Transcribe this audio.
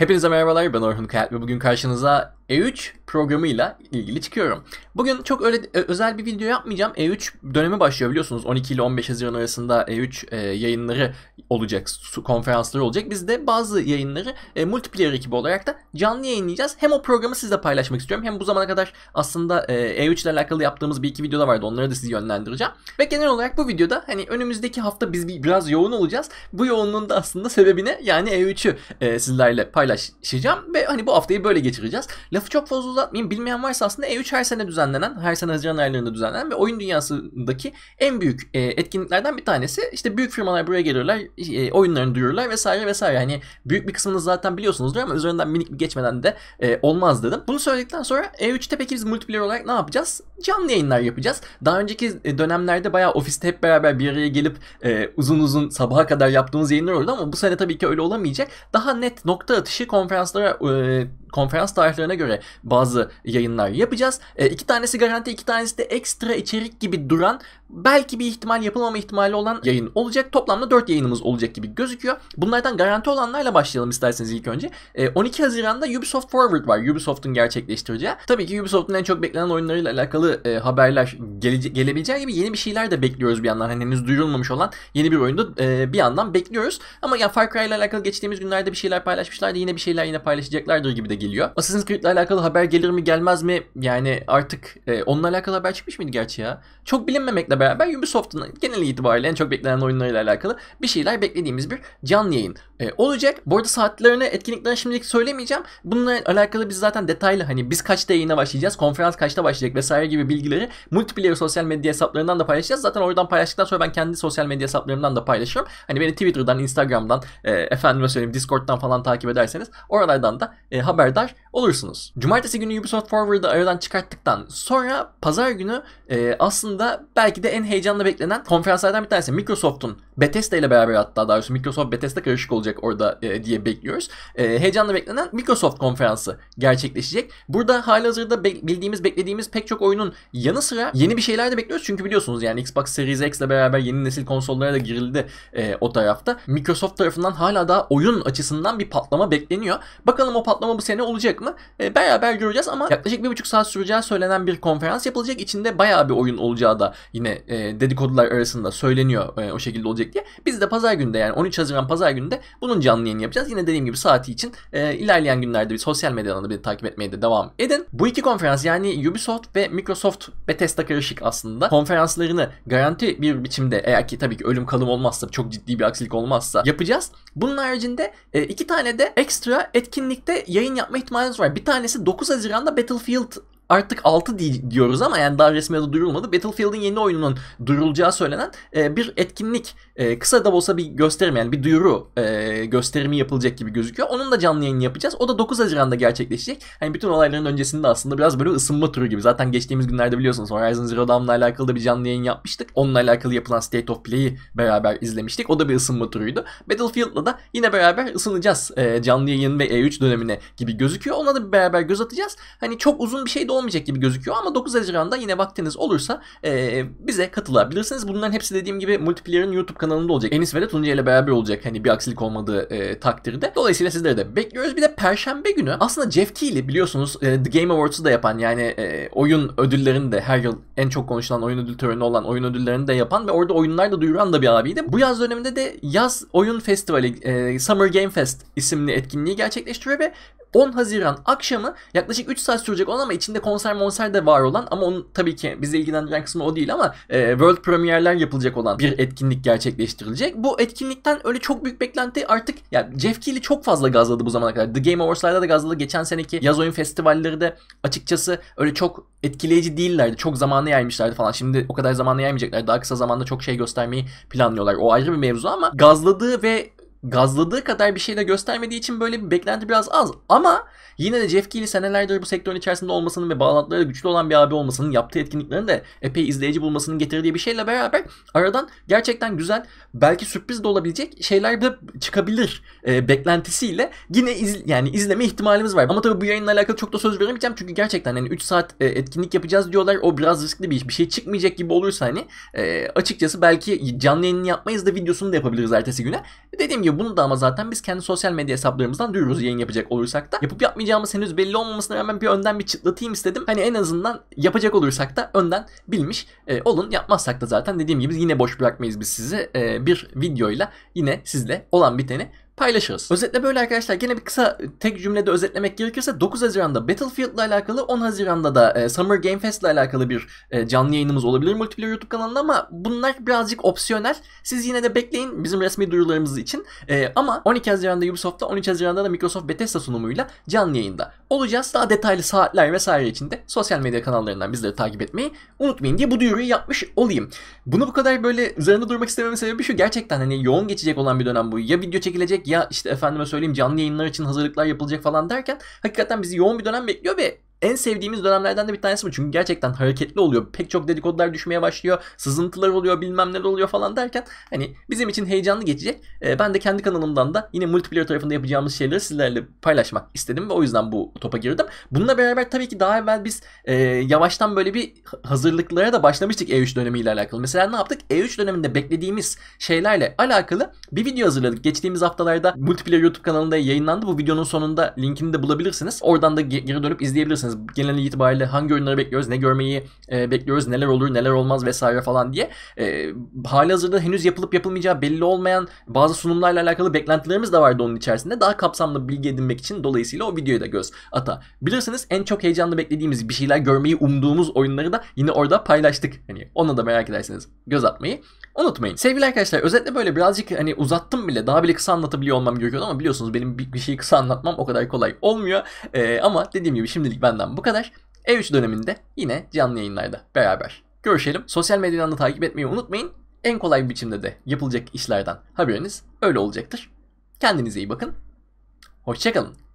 Hepinize merhabalar ben Orhun Kayat ve bugün karşınıza e3 programıyla ilgili çıkıyorum. Bugün çok öyle e, özel bir video yapmayacağım. E3 dönemi başlıyor biliyorsunuz. 12 ile 15 Haziran arasında E3 e, yayınları olacak, konferansları olacak. Biz de bazı yayınları e, multiplayer ekibi olarak da canlı yayınlayacağız. Hem o programı sizle paylaşmak istiyorum hem bu zamana kadar aslında e, 3 ile alakalı yaptığımız bir iki video da vardı. Onları da sizi yönlendireceğim. Ve genel olarak bu videoda hani önümüzdeki hafta biz biraz yoğun olacağız. Bu yoğunluğun da aslında sebebini yani E3'ü sizlerle paylaşacağım ve hani bu haftayı böyle geçireceğiz lafı çok fazla uzatmayayım. Bilmeyen varsa aslında E3 her sene düzenlenen, her sene Haziran aylarında düzenlenen ve oyun dünyasındaki en büyük e, etkinliklerden bir tanesi. İşte büyük firmalar buraya geliyorlar, e, oyunlarını duyururlar vesaire vesaire. Yani büyük bir kısmını zaten biliyorsunuzdur ama üzerinden minik bir geçmeden de e, olmaz dedim. Bunu söyledikten sonra E3'te peki biz multiplayer olarak ne yapacağız? Canlı yayınlar yapacağız. Daha önceki dönemlerde bayağı ofiste hep beraber bir araya gelip e, uzun uzun sabaha kadar yaptığımız yayınlar oldu ama bu sene tabii ki öyle olamayacak. Daha net nokta atışı konferanslara e, konferans tarihlerine göre bazı yayınlar yapacağız. E, iki tanesi garanti, iki tanesi de ekstra içerik gibi duran, belki bir ihtimal yapılmama ihtimali olan yayın olacak. Toplamda 4 yayınımız olacak gibi gözüküyor. Bunlardan garanti olanlarla başlayalım isterseniz ilk önce. E, 12 Haziran'da Ubisoft Forward var. Ubisoft'un gerçekleştireceği. Tabii ki Ubisoft'un en çok beklenen oyunlarıyla alakalı e, haberler gele, gelebileceği gibi yeni bir şeyler de bekliyoruz bir yandan. Hani henüz duyurulmamış olan yeni bir oyunda e, bir yandan bekliyoruz. Ama ya Far Cry ile alakalı geçtiğimiz günlerde bir şeyler paylaşmışlardı. Yine bir şeyler yine paylaşacaklardır gibi de geliyor. Assassin's Creed ile alakalı haber gelir mi gelmez mi? Yani artık e, onunla alakalı haber çıkmış mıydı gerçi ya? Çok bilinmemekle beraber Ubisoft'un genel itibariyle en çok beklenen oyunlarıyla alakalı bir şeyler beklediğimiz bir canlı yayın e, olacak. Bu arada saatlerini, etkinliklerini şimdilik söylemeyeceğim. Bununla alakalı biz zaten detaylı hani biz kaçta yayına başlayacağız, konferans kaçta başlayacak vesaire gibi bilgileri multiplayer diğer sosyal medya hesaplarından da paylaşacağız. Zaten oradan paylaştıktan sonra ben kendi sosyal medya hesaplarımdan da paylaşıyorum. Hani beni Twitter'dan, Instagram'dan, e, efendime söyleyeyim Discord'dan falan takip ederseniz oralardan da e, haberdar olursunuz. Cumartesi günü Ubisoft Forward'ı aradan çıkarttıktan sonra pazar günü e, aslında belki de en heyecanla beklenen konferanslardan bir tanesi Microsoft'un Bethesda ile beraber hatta daha doğrusu Microsoft Bethesda karışık olacak orada e, diye bekliyoruz. E, heyecanla beklenen Microsoft konferansı gerçekleşecek. Burada halihazırda be- bildiğimiz, beklediğimiz pek çok oyunun yanı sıra yeni bir şeyler de bekliyoruz. Çünkü biliyorsunuz yani Xbox Series X ile beraber yeni nesil konsollara da girildi e, o tarafta. Microsoft tarafından hala daha oyun açısından bir patlama bekleniyor. Bakalım o patlama bu sene olacak yapılacak E, beraber göreceğiz ama yaklaşık bir buçuk saat süreceği söylenen bir konferans yapılacak. İçinde bayağı bir oyun olacağı da yine e, dedikodular arasında söyleniyor e, o şekilde olacak diye. Biz de pazar günde yani 13 Haziran pazar günde bunun canlı yayını yapacağız. Yine dediğim gibi saati için e, ilerleyen günlerde bir sosyal medyadan da bir takip etmeye de devam edin. Bu iki konferans yani Ubisoft ve Microsoft Bethesda karışık aslında konferanslarını garanti bir biçimde eğer ki tabii ki ölüm kalım olmazsa çok ciddi bir aksilik olmazsa yapacağız. Bunun haricinde e, iki tane de ekstra etkinlikte yayın yapma ihtimali tanesi var. Bir tanesi 9 Haziran'da Battlefield artık 6 diyoruz ama yani daha resmi adı duyurulmadı. Battlefield'in yeni oyununun duyurulacağı söylenen e, bir etkinlik e, kısa da olsa bir gösterim yani bir duyuru e, gösterimi yapılacak gibi gözüküyor. Onun da canlı yayını yapacağız. O da 9 Haziran'da gerçekleşecek. Hani bütün olayların öncesinde aslında biraz böyle ısınma turu gibi. Zaten geçtiğimiz günlerde biliyorsunuz Horizon Zero Dawn'la alakalı da bir canlı yayın yapmıştık. Onunla alakalı yapılan State of Play'i beraber izlemiştik. O da bir ısınma turuydu. Battlefield'la da yine beraber ısınacağız. E, canlı yayın ve E3 dönemine gibi gözüküyor. Ona da bir beraber göz atacağız. Hani çok uzun bir şey de olmayacak gibi gözüküyor ama 9 Haziran'da yine vaktiniz olursa e, bize katılabilirsiniz. Bunların hepsi dediğim gibi Multiplayer'ın YouTube kanalında olacak. Enis ve de Tuncay ile beraber olacak hani bir aksilik olmadığı e, takdirde. Dolayısıyla sizleri de bekliyoruz. Bir de Perşembe günü aslında Jeff Keighley biliyorsunuz e, The Game Awards'ı da yapan yani e, oyun ödüllerini de her yıl en çok konuşulan oyun ödül töreni olan oyun ödüllerini de yapan ve orada oyunlar da duyuran da bir abiydi. Bu yaz döneminde de yaz oyun festivali e, Summer Game Fest isimli etkinliği gerçekleştiriyor ve 10 Haziran akşamı yaklaşık 3 saat sürecek olan ama içinde konser monser de var olan ama onun tabii ki bizi ilgilendiren kısmı o değil ama e, world premierler yapılacak olan bir etkinlik gerçekleştirilecek. Bu etkinlikten öyle çok büyük beklenti artık yani Jeff Keighley çok fazla gazladı bu zamana kadar. The Game Awards'larda da gazladı. Geçen seneki yaz oyun festivalleri de açıkçası öyle çok etkileyici değillerdi. Çok zamanı yaymışlardı falan. Şimdi o kadar zamanı yaymayacaklar. Daha kısa zamanda çok şey göstermeyi planlıyorlar. O ayrı bir mevzu ama gazladığı ve gazladığı kadar bir şey de göstermediği için böyle bir beklenti biraz az. Ama yine de Jeff Keighley senelerdir bu sektörün içerisinde olmasının ve bağlantıları güçlü olan bir abi olmasının yaptığı etkinliklerin de epey izleyici bulmasının getirdiği bir şeyle beraber aradan gerçekten güzel belki sürpriz de olabilecek şeyler de çıkabilir e, beklentisiyle yine iz, yani izleme ihtimalimiz var. Ama tabii bu yayınla alakalı çok da söz veremeyeceğim çünkü gerçekten hani 3 saat e, etkinlik yapacağız diyorlar. O biraz riskli bir iş. Bir şey çıkmayacak gibi olursa hani e, açıkçası belki canlı yayını yapmayız da videosunu da yapabiliriz ertesi güne. Dediğim gibi ve bunu da ama zaten biz kendi sosyal medya hesaplarımızdan duyururuz yayın yapacak olursak da. Yapıp yapmayacağımız henüz belli olmamasına rağmen bir önden bir çıtlatayım istedim. Hani en azından yapacak olursak da önden bilmiş e, olun. Yapmazsak da zaten dediğim gibi biz yine boş bırakmayız biz sizi. E, bir videoyla yine sizle olan biteni paylaşırız. Özetle böyle arkadaşlar gene bir kısa e, tek cümlede özetlemek gerekirse 9 Haziran'da Battlefield ile alakalı 10 Haziran'da da e, Summer Game Fest ile alakalı bir e, canlı yayınımız olabilir Multiplayer YouTube kanalında ama bunlar birazcık opsiyonel. Siz yine de bekleyin bizim resmi duyurularımız için. E, ama 12 Haziran'da Ubisoft'ta 13 Haziran'da da Microsoft Bethesda sunumuyla canlı yayında olacağız. Daha detaylı saatler vesaire için de sosyal medya kanallarından bizleri takip etmeyi unutmayın diye bu duyuruyu yapmış olayım. Bunu bu kadar böyle üzerinde durmak istememin sebebi şu gerçekten hani yoğun geçecek olan bir dönem bu. Ya video çekilecek ya işte efendime söyleyeyim canlı yayınlar için hazırlıklar yapılacak falan derken hakikaten bizi yoğun bir dönem bekliyor ve en sevdiğimiz dönemlerden de bir tanesi bu. Çünkü gerçekten hareketli oluyor. Pek çok dedikodular düşmeye başlıyor. Sızıntılar oluyor bilmem neler oluyor falan derken hani bizim için heyecanlı geçecek. E, ben de kendi kanalımdan da yine multiplayer tarafında yapacağımız şeyleri sizlerle paylaşmak istedim ve o yüzden bu topa girdim. Bununla beraber tabii ki daha evvel biz e, yavaştan böyle bir hazırlıklara da başlamıştık E3 dönemiyle alakalı. Mesela ne yaptık? E3 döneminde beklediğimiz şeylerle alakalı bir video hazırladık. Geçtiğimiz haftalarda multiplayer YouTube kanalında yayınlandı. Bu videonun sonunda linkini de bulabilirsiniz. Oradan da geri dönüp izleyebilirsiniz isterseniz genel itibariyle hangi oyunları bekliyoruz, ne görmeyi e, bekliyoruz, neler olur, neler olmaz vesaire falan diye e, hali hazırda henüz yapılıp yapılmayacağı belli olmayan bazı sunumlarla alakalı beklentilerimiz de vardı onun içerisinde. Daha kapsamlı bilgi edinmek için dolayısıyla o videoya da göz ata. Bilirsiniz en çok heyecanlı beklediğimiz bir şeyler görmeyi umduğumuz oyunları da yine orada paylaştık. Hani ona da merak ederseniz göz atmayı unutmayın. Sevgili arkadaşlar özetle böyle birazcık hani uzattım bile daha bile kısa anlatabiliyor olmam gerekiyordu ama biliyorsunuz benim bir şeyi kısa anlatmam o kadar kolay olmuyor. E, ama dediğim gibi şimdilik ben benden bu kadar. E3 döneminde yine canlı yayınlarda beraber görüşelim. Sosyal medyadan da takip etmeyi unutmayın. En kolay biçimde de yapılacak işlerden haberiniz öyle olacaktır. Kendinize iyi bakın. Hoşçakalın.